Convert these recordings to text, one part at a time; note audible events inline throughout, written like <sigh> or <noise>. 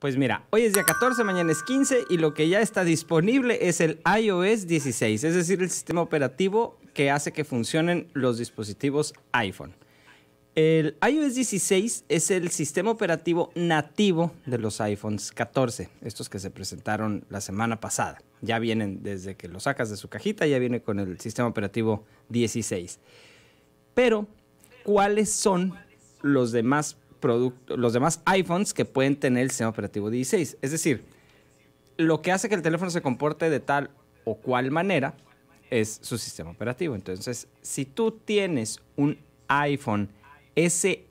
Pues mira, hoy es día 14, mañana es 15 y lo que ya está disponible es el iOS 16, es decir, el sistema operativo que hace que funcionen los dispositivos iPhone. El iOS 16 es el sistema operativo nativo de los iPhones 14, estos que se presentaron la semana pasada. Ya vienen desde que lo sacas de su cajita, ya viene con el sistema operativo 16. Pero, ¿cuáles son los demás los demás iPhones que pueden tener el sistema operativo 16. Es decir, lo que hace que el teléfono se comporte de tal o cual manera es su sistema operativo. Entonces, si tú tienes un iPhone SE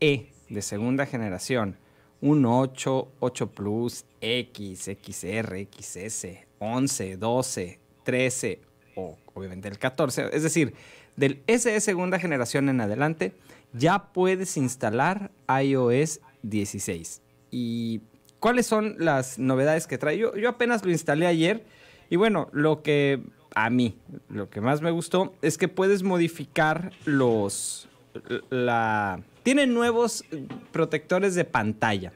de segunda generación, un 8, 8 Plus, X, XR, XS, 11, 12, 13 o obviamente el 14, es decir, del SE segunda generación en adelante ya puedes instalar iOS 16. ¿Y cuáles son las novedades que trae? Yo, apenas lo instalé ayer y bueno, lo que a mí, lo que más me gustó es que puedes modificar los... La, tiene nuevos protectores de pantalla.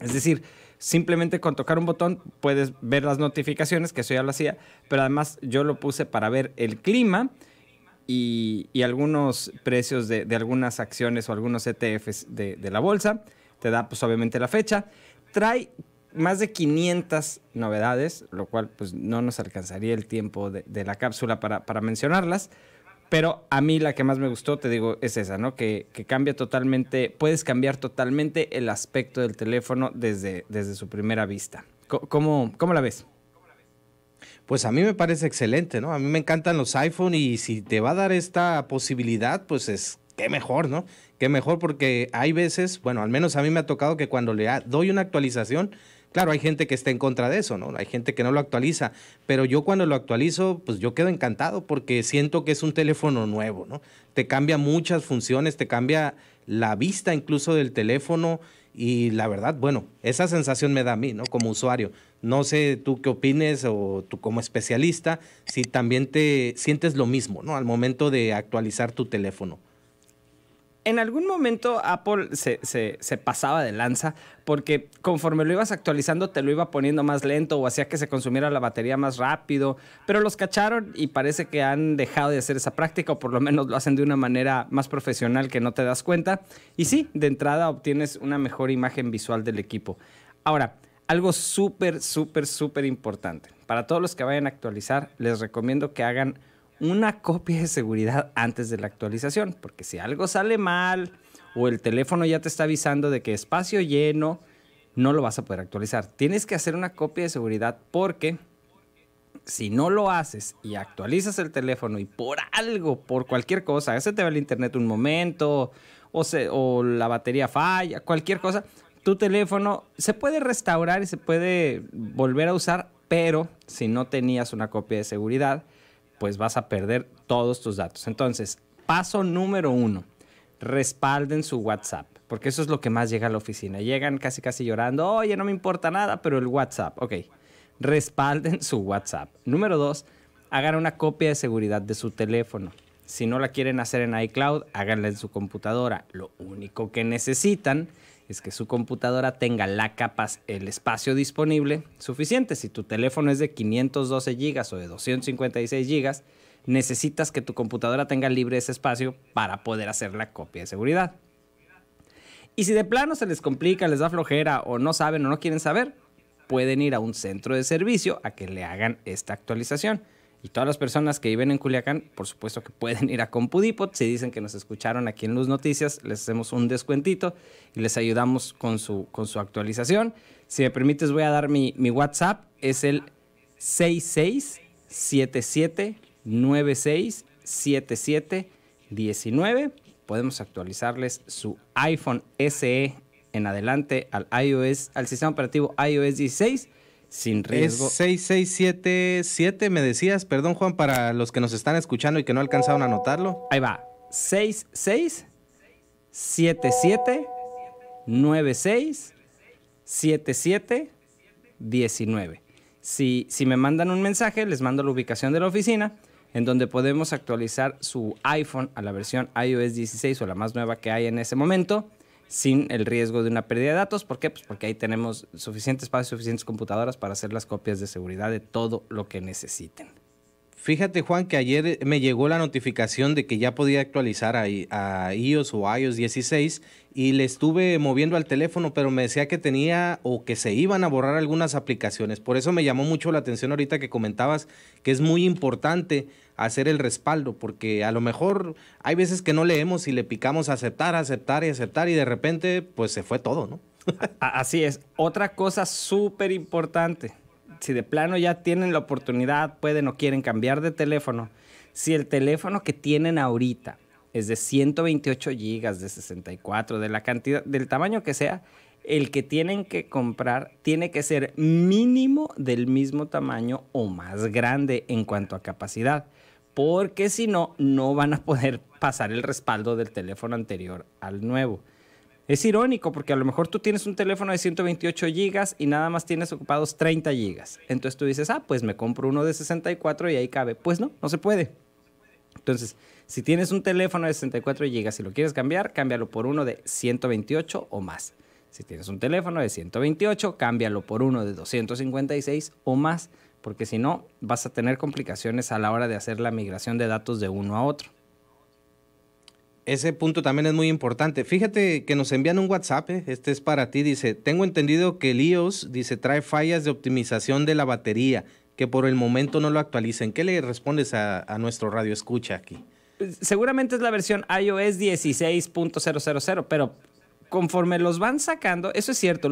Es decir, simplemente con tocar un botón puedes ver las notificaciones, que eso ya lo hacía, pero además yo lo puse para ver el clima y, algunos precios de, algunas acciones o algunos ETFs de, la bolsa. Te da pues obviamente la fecha. Trae más de 500 novedades, lo cual pues no nos alcanzaría el tiempo de, la cápsula para, mencionarlas, pero a mí la que más me gustó, te digo, es esa, ¿no? Que, cambia totalmente, puedes cambiar totalmente el aspecto del teléfono desde, desde su primera vista. cómo la ves? Pues a mí me parece excelente, ¿no? A mí me encantan los iPhone y si te va a dar esta posibilidad, pues es qué mejor, ¿no? Qué mejor porque hay veces, bueno, al menos a mí me ha tocado que cuando le doy una actualización, claro, hay gente que está en contra de eso, ¿no? Hay gente que no lo actualiza, pero yo cuando lo actualizo, pues yo quedo encantado porque siento que es un teléfono nuevo, ¿no? Te cambia muchas funciones, te cambia la vista incluso del teléfono y la verdad, bueno, esa sensación me da a mí, ¿no? Como usuario. No sé tú qué opines o tú como especialista, si también te sientes lo mismo, ¿no? Al momento de actualizar tu teléfono en algún momento Apple se, pasaba de lanza porque conforme lo ibas actualizando te lo iba poniendo más lento o hacía que se consumiera la batería más rápido, pero los cacharon y parece que han dejado de hacer esa práctica o por lo menos lo hacen de una manera más profesional que no te das cuenta. Y sí, de entrada obtienes una mejor imagen visual del equipo. Ahora, algo súper, súper, súper importante. Para todos los que vayan a actualizar, les recomiendo que hagan una copia de seguridad antes de la actualización, porque si algo sale mal o el teléfono ya te está avisando de que espacio lleno, no lo vas a poder actualizar. Tienes que hacer una copia de seguridad porque si no lo haces y actualizas el teléfono y por algo, por cualquier cosa, se te va el internet un momento o, o la batería falla, cualquier cosa, tu teléfono se puede restaurar y se puede volver a usar, pero si no tenías una copia de seguridad, pues vas a perder todos tus datos. Entonces, paso número uno, respalden su WhatsApp, porque eso es lo que más llega a la oficina. Llegan casi casi llorando, oye, no me importa nada, pero el WhatsApp, ok, respalden su WhatsApp. Número dos, hagan una copia de seguridad de su teléfono. Si no la quieren hacer en iCloud, háganla en su computadora. Lo único que necesitan es que su computadora tenga la capas, el espacio disponible suficiente. Si tu teléfono es de 512 GB o de 256 GB, necesitas que tu computadora tenga libre ese espacio para poder hacer la copia de seguridad. Y si de plano se les complica, les da flojera o no saben o no quieren saber, pueden ir a un centro de servicio a que le hagan esta actualización. Y todas las personas que viven en Culiacán, por supuesto que pueden ir a Compudipot. Si dicen que nos escucharon aquí en Luz Noticias, les hacemos un descuentito y les ayudamos con su, con su actualización. Si me permites, voy a dar mi, WhatsApp. Es el 6677967719. Podemos actualizarles su iPhone SE en adelante al iOS, al sistema operativo iOS 16 sin riesgo. Es 6677, me decías, perdón Juan, para los que nos están escuchando y que no alcanzaron a anotarlo. Ahí va, 6677 96 77 19. Si, si me mandan un mensaje, les mando la ubicación de la oficina en donde podemos actualizar su iPhone a la versión iOS 16 o la más nueva que hay en ese momento sin el riesgo de una pérdida de datos. ¿Por qué? Pues porque ahí tenemos suficiente espacio, suficientes computadoras para hacer las copias de seguridad de todo lo que necesiten. Fíjate, Juan, que ayer eh, me llegó la notificación de que ya podía actualizar a, iOS o iOS 16 y le estuve moviendo al teléfono, pero me decía que tenía o que se iban a borrar algunas aplicaciones. Por eso me llamó mucho la atención ahorita que comentabas que es muy importante hacer el respaldo, porque a lo mejor hay veces que no leemos y le picamos aceptar, aceptar y aceptar y de repente pues se fue todo, ¿no? <laughs> Así es. Otra cosa súper importante si de plano ya tienen la oportunidad, pueden o quieren cambiar de teléfono, si el teléfono que tienen ahorita es de 128 gigas, de 64, de la cantidad, del tamaño que sea, el que tienen que comprar tiene que ser mínimo del mismo tamaño o más grande en cuanto a capacidad, porque si no, no van a poder pasar el respaldo del teléfono anterior al nuevo. Es irónico porque a lo mejor tú tienes un teléfono de 128 gigas y nada más tienes ocupados 30 gigas. Entonces tú dices, ah, pues me compro uno de 64 y ahí cabe. Pues no, no se puede. Entonces, si tienes un teléfono de 64 gigas y lo quieres cambiar, cámbialo por uno de 128 o más. Si tienes un teléfono de 128, cámbialo por uno de 256 o más, porque si no, vas a tener complicaciones a la hora de hacer la migración de datos de uno a otro ese punto también es muy importante. Fíjate que nos envían un WhatsApp, eh, este es para ti, dice, tengo entendido que el iOS, dice, trae fallas de optimización de la batería, que por el momento no lo actualicen. ¿Qué le respondes a, nuestro radio escucha aquí? Seguramente es la versión iOS 16.000, pero conforme los van sacando, eso es cierto,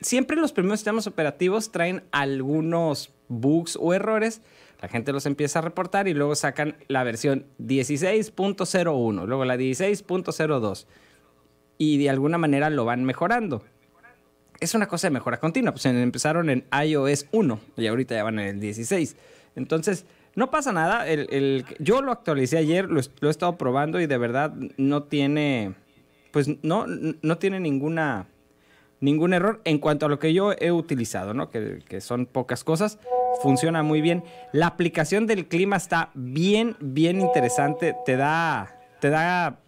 siempre los primeros sistemas operativos traen algunos bugs o errores, la gente los empieza a reportar y luego sacan la versión 16.01, luego la 16.02. Y de alguna manera lo van mejorando. Es una cosa de mejora continua. Pues empezaron en iOS 1 y ahorita ya van en el 16. Entonces, no pasa nada. yo lo actualicé ayer, lo, he estado probando y de verdad no tiene. Pues no, no tiene ninguna ningún error en cuanto a lo que yo he utilizado, ¿no? que son pocas cosas funciona muy bien. La aplicación del clima está bien, bien interesante. Te da, te da,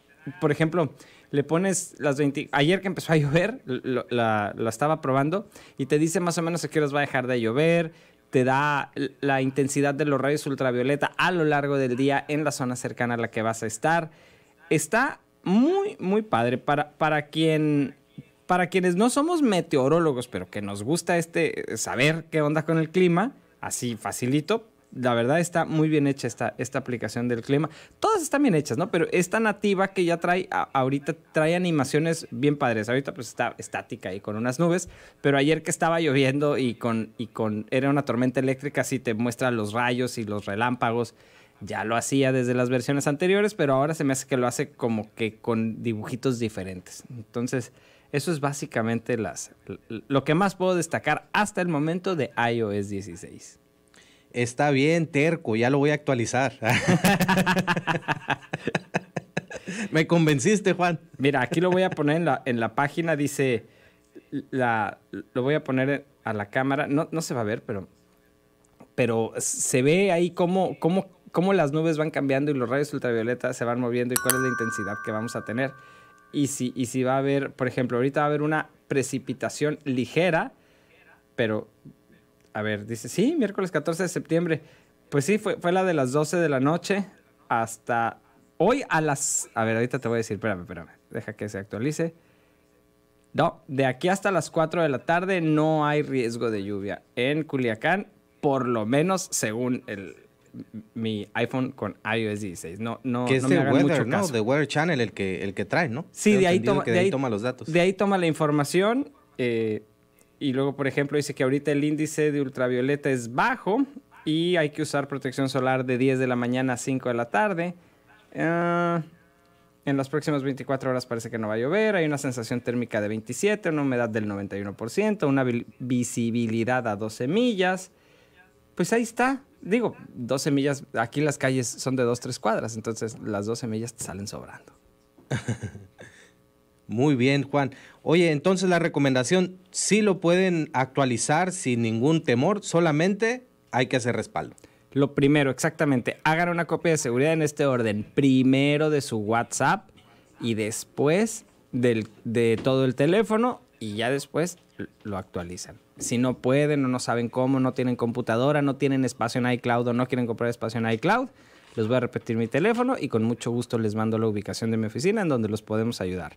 por ejemplo, le pones las 20... Ayer que empezó a llover, lo, la, estaba probando y te dice más o menos a qué va a dejar de llover. Te da la intensidad de los rayos ultravioleta a lo largo del día en la zona cercana a la que vas a estar. Está muy, muy padre para, para quien para quienes no somos meteorólogos, pero que nos gusta este saber qué onda con el clima, así facilito. La verdad está muy bien hecha esta, esta aplicación del clima. Todas están bien hechas, ¿no? Pero esta nativa que ya trae, ahorita trae animaciones bien padres. Ahorita pues está estática y con unas nubes. Pero ayer que estaba lloviendo y con, y con era una tormenta eléctrica, así te muestra los rayos y los relámpagos ya lo hacía desde las versiones anteriores, pero ahora se me hace que lo hace como que con dibujitos diferentes. Entonces, eso es básicamente las, lo que más puedo destacar hasta el momento de iOS 16. Está bien, terco, ya lo voy a actualizar. <laughs> Me convenciste, Juan. Mira, aquí lo voy a poner en la, en página, dice, la, lo voy a poner a la cámara, no, no se va a ver, pero, pero se ve ahí cómo, cómo, cómo las nubes van cambiando y los rayos ultravioleta se van moviendo y cuál es la intensidad que vamos a tener y si, si va a haber, por ejemplo, ahorita va a haber una precipitación ligera, pero, a ver, dice, sí, miércoles 14 de septiembre. Pues sí, fue, fue la de las 12 de la noche hasta hoy a las... A ver, ahorita te voy a decir, espérame, espérame, deja que se actualice. No, de aquí hasta las 4 de la tarde no hay riesgo de lluvia en Culiacán, por lo menos según el, mi iPhone con iOS 16. No, no, que es no me weather, ¿no? The Weather Channel el que, el que trae, ¿no? Sí, de ahí, toma, de, ahí, toma los datos. De ahí toma la información. Eh, y luego, por ejemplo, dice que ahorita el índice de ultravioleta es bajo y hay que usar protección solar de 10 de la mañana a 5 de la tarde. Ah, en las próximas 24 horas parece que no va a llover. Hay una sensación térmica de 27, una humedad del 91%, una visibilidad a 12 millas. Pues ahí está digo, dos semillas, aquí las calles son de dos, tres cuadras, entonces las dos semillas te salen sobrando. <laughs> Muy bien, Juan. Oye, entonces la recomendación si lo pueden actualizar sin ningún temor, solamente hay que hacer respaldo. Lo primero, exactamente, hagan una copia de seguridad en este orden, primero de su WhatsApp y después de todo el teléfono y ya después lo actualizan. Si no pueden o no saben cómo, no tienen computadora, no tienen espacio en iCloud o no quieren comprar espacio en iCloud, les voy a repetir mi teléfono y con mucho gusto les mando la ubicación de mi oficina en donde los podemos ayudar.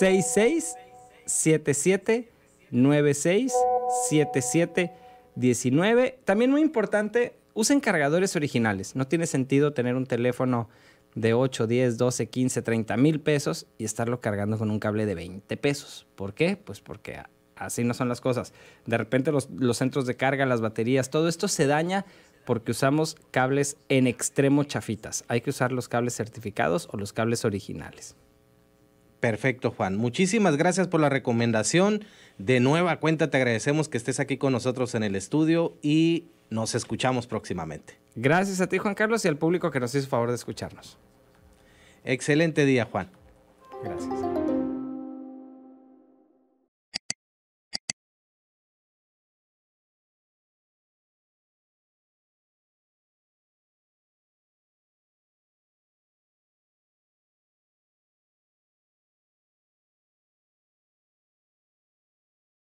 6677967719. También muy importante, usen cargadores originales. No tiene sentido tener un teléfono de 8, 10, 12, 15, 30 mil pesos y estarlo cargando con un cable de 20 pesos. ¿Por qué? Pues porque así no son las cosas. De repente los, centros de carga, las baterías, todo esto se daña porque usamos cables en extremo chafitas. Hay que usar los cables certificados o los cables originales. Perfecto, Juan. Muchísimas gracias por la recomendación. De nueva cuenta te agradecemos que estés aquí con nosotros en el estudio y nos escuchamos próximamente. Gracias a ti, Juan Carlos, y al público que nos hizo favor de escucharnos. Excelente día, Juan. Gracias.